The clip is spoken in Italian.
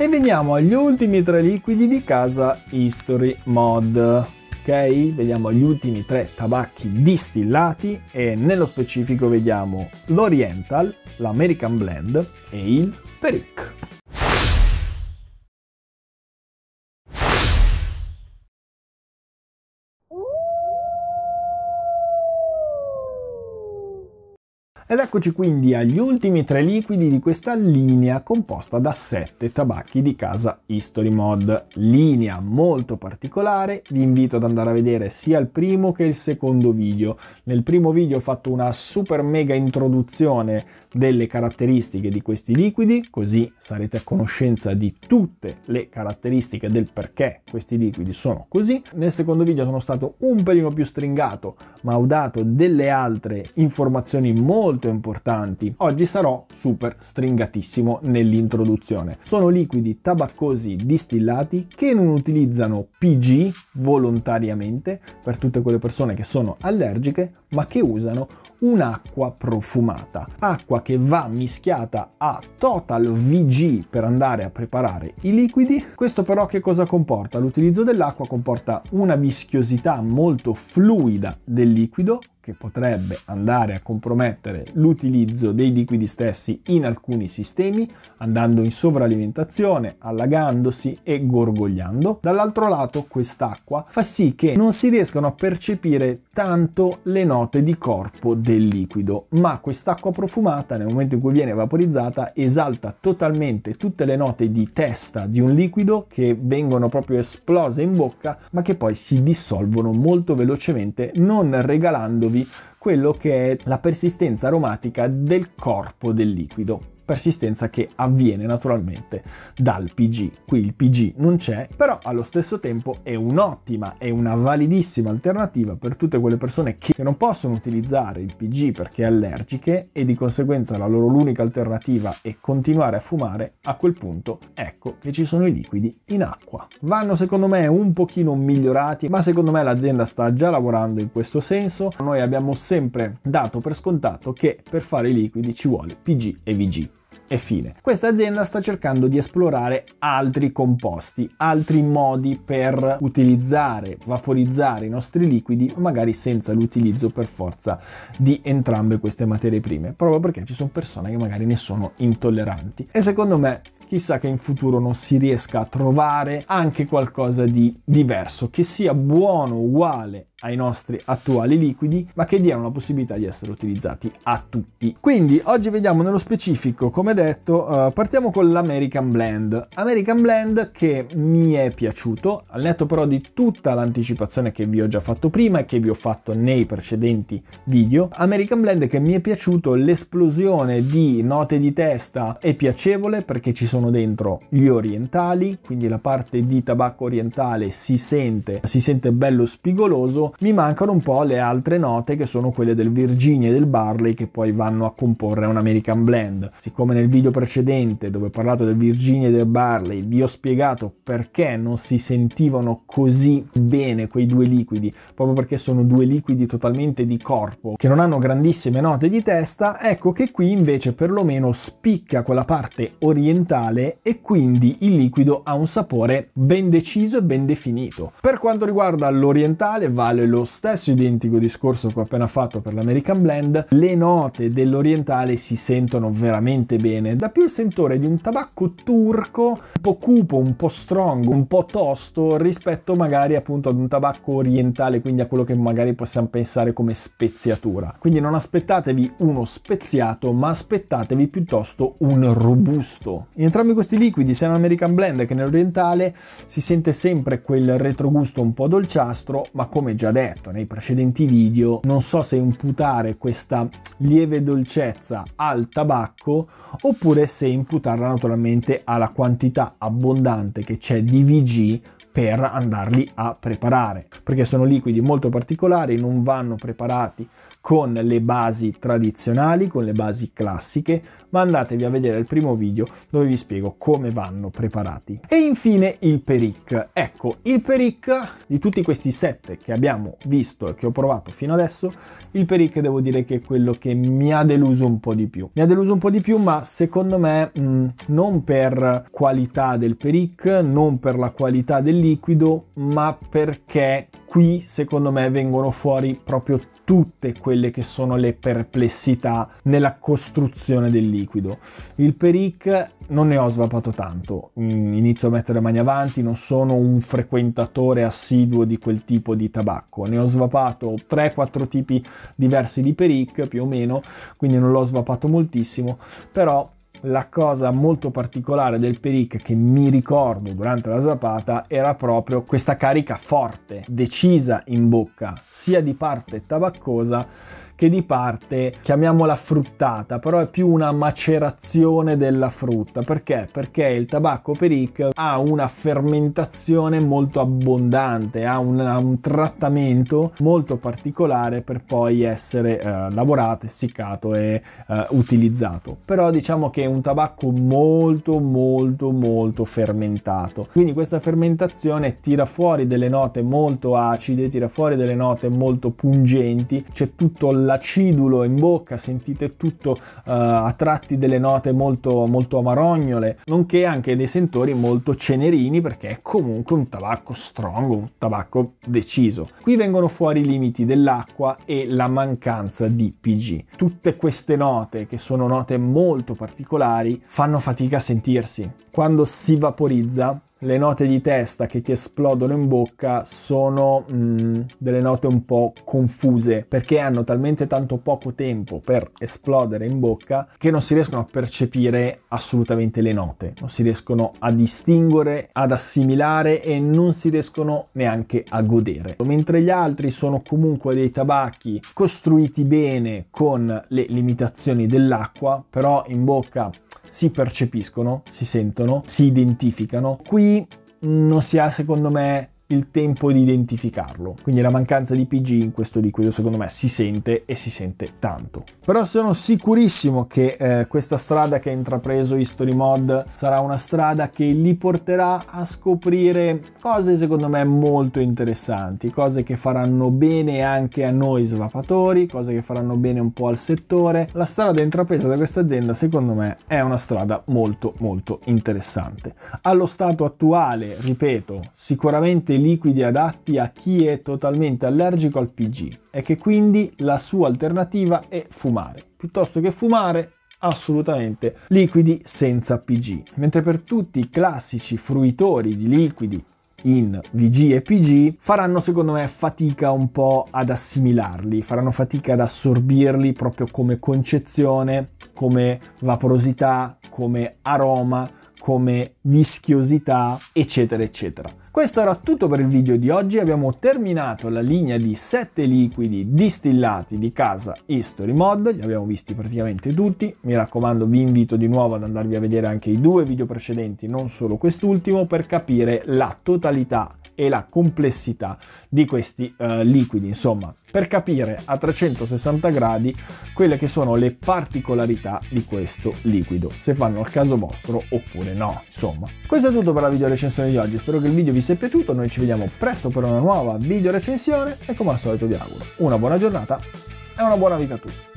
E veniamo agli ultimi tre liquidi di casa History Mod. Ok, vediamo gli ultimi tre tabacchi distillati e nello specifico vediamo l'Oriental, l'American Blend e il Peric. Ed eccoci quindi agli ultimi tre liquidi di questa linea composta da sette tabacchi di casa History Mod. Linea molto particolare, vi invito ad andare a vedere sia il primo che il secondo video. Nel primo video ho fatto una super mega introduzione delle caratteristiche di questi liquidi, così sarete a conoscenza di tutte le caratteristiche del perché questi liquidi sono così. Nel secondo video sono stato un pelino più stringato, ma ho dato delle altre informazioni molto molto importanti. Oggi sarò super stringatissimo nell'introduzione. Sono liquidi tabaccosi distillati che non utilizzano PG volontariamente per tutte quelle persone che sono allergiche, ma che usano un'acqua profumata, acqua che va mischiata a Total VG per andare a preparare i liquidi. Questo però che cosa comporta? L'utilizzo dell'acqua comporta una mischiosità molto fluida del liquido, che potrebbe andare a compromettere l'utilizzo dei liquidi stessi in alcuni sistemi, andando in sovralimentazione, allagandosi e gorgogliando. Dall'altro lato quest'acqua fa sì che non si riescano a percepire tanto le note di corpo del liquido, ma quest'acqua profumata nel momento in cui viene vaporizzata esalta totalmente tutte le note di testa di un liquido che vengono proprio esplose in bocca, ma che poi si dissolvono molto velocemente non regalandovi quello che è la persistenza aromatica del corpo del liquido persistenza che avviene naturalmente dal PG. Qui il PG non c'è, però allo stesso tempo è un'ottima, è una validissima alternativa per tutte quelle persone che non possono utilizzare il PG perché allergiche e di conseguenza la loro l'unica alternativa è continuare a fumare, a quel punto ecco che ci sono i liquidi in acqua. Vanno secondo me un pochino migliorati, ma secondo me l'azienda sta già lavorando in questo senso. Noi abbiamo sempre dato per scontato che per fare i liquidi ci vuole PG e VG e fine. Questa azienda sta cercando di esplorare altri composti, altri modi per utilizzare, vaporizzare i nostri liquidi, magari senza l'utilizzo per forza di entrambe queste materie prime, proprio perché ci sono persone che magari ne sono intolleranti. E secondo me chissà che in futuro non si riesca a trovare anche qualcosa di diverso, che sia buono, uguale ai nostri attuali liquidi, ma che diano la possibilità di essere utilizzati a tutti. Quindi oggi vediamo nello specifico, come detto, eh, partiamo con l'American Blend. American Blend che mi è piaciuto, al netto però di tutta l'anticipazione che vi ho già fatto prima e che vi ho fatto nei precedenti video. American Blend che mi è piaciuto, l'esplosione di note di testa è piacevole perché ci sono dentro gli orientali, quindi la parte di tabacco orientale si sente, si sente bello spigoloso mi mancano un po' le altre note che sono quelle del Virginia e del Barley che poi vanno a comporre un American Blend. Siccome nel video precedente dove ho parlato del Virginia e del Barley vi ho spiegato perché non si sentivano così bene quei due liquidi, proprio perché sono due liquidi totalmente di corpo che non hanno grandissime note di testa, ecco che qui invece perlomeno spicca quella parte orientale e quindi il liquido ha un sapore ben deciso e ben definito. Per quanto riguarda l'orientale vale vale lo stesso identico discorso che ho appena fatto per l'American Blend, le note dell'orientale si sentono veramente bene, dà più il sentore di un tabacco turco un po' cupo, un po' strong, un po' tosto rispetto magari appunto ad un tabacco orientale, quindi a quello che magari possiamo pensare come speziatura. Quindi non aspettatevi uno speziato, ma aspettatevi piuttosto un robusto. In entrambi questi liquidi, sia nell'American Blend che nell'orientale, si sente sempre quel retrogusto un po' dolciastro, ma come già già detto nei precedenti video, non so se imputare questa lieve dolcezza al tabacco oppure se imputarla naturalmente alla quantità abbondante che c'è di VG per andarli a preparare perché sono liquidi molto particolari non vanno preparati con le basi tradizionali, con le basi classiche, ma andatevi a vedere il primo video dove vi spiego come vanno preparati. E infine il peric. Ecco, il peric di tutti questi set che abbiamo visto e che ho provato fino adesso, il peric devo dire che è quello che mi ha deluso un po' di più. Mi ha deluso un po' di più, ma secondo me mh, mm, non per qualità del peric, non per la qualità del liquido, ma perché qui secondo me vengono fuori proprio tutti tutte quelle che sono le perplessità nella costruzione del liquido. Il Peric non ne ho svapato tanto, mm, inizio a mettere mani avanti, non sono un frequentatore assiduo di quel tipo di tabacco, ne ho svapato 3-4 tipi diversi di Peric più o meno, quindi non l'ho svapato moltissimo, però la cosa molto particolare del Peric che mi ricordo durante la zapata era proprio questa carica forte, decisa in bocca, sia di parte tabaccosa che di parte, chiamiamola fruttata, però è più una macerazione della frutta. Perché? Perché il tabacco peric ha una fermentazione molto abbondante, ha un, un trattamento molto particolare per poi essere eh, lavorato, essiccato e eh, utilizzato. Però diciamo che è un tabacco molto molto molto fermentato. Quindi questa fermentazione tira fuori delle note molto acide, tira fuori delle note molto pungenti, c'è tutto l'acidulo in bocca, sentite tutto eh, a tratti delle note molto, molto amarognole, nonché anche dei sentori molto cenerini perché è comunque un tabacco strong, un tabacco deciso. Qui vengono fuori i limiti dell'acqua e la mancanza di PG. Tutte queste note, che sono note molto particolari, fanno fatica a sentirsi. Quando si vaporizza le note di testa che ti esplodono in bocca sono mm, delle note un po' confuse perché hanno talmente tanto poco tempo per esplodere in bocca che non si riescono a percepire assolutamente le note, non si riescono a distinguere, ad assimilare e non si riescono neanche a godere. Mentre gli altri sono comunque dei tabacchi costruiti bene con le limitazioni dell'acqua, però in bocca si percepiscono, si sentono, si identificano. Qui non si ha secondo me il tempo di identificarlo. Quindi la mancanza di PG in questo liquido secondo me si sente e si sente tanto. Però sono sicurissimo che eh, questa strada che ha intrapreso History Mod sarà una strada che li porterà a scoprire cose secondo me molto interessanti, cose che faranno bene anche a noi svapatori, cose che faranno bene un po' al settore. La strada intrapresa da questa azienda secondo me è una strada molto molto interessante. Allo stato attuale, ripeto, sicuramente liquidi adatti a chi è totalmente allergico al PG e che quindi la sua alternativa è fumare. Piuttosto che fumare, assolutamente liquidi senza PG. Mentre per tutti i classici fruitori di liquidi in VG e PG faranno secondo me fatica un po' ad assimilarli, faranno fatica ad assorbirli proprio come concezione, come vaporosità, come aroma, come vischiosità, eccetera, eccetera. Questo era tutto per il video di oggi, abbiamo terminato la linea di 7 liquidi distillati di casa History Mod, li abbiamo visti praticamente tutti, mi raccomando vi invito di nuovo ad andarvi a vedere anche i due video precedenti, non solo quest'ultimo, per capire la totalità e la complessità di questi eh, liquidi, insomma, per capire a 360 gradi quelle che sono le particolarità di questo liquido, se fanno al caso vostro oppure no, insomma. Questo è tutto per la video recensione di oggi, spero che il video vi sia piaciuto, noi ci vediamo presto per una nuova video recensione e come al solito vi auguro una buona giornata e una buona vita a tutti.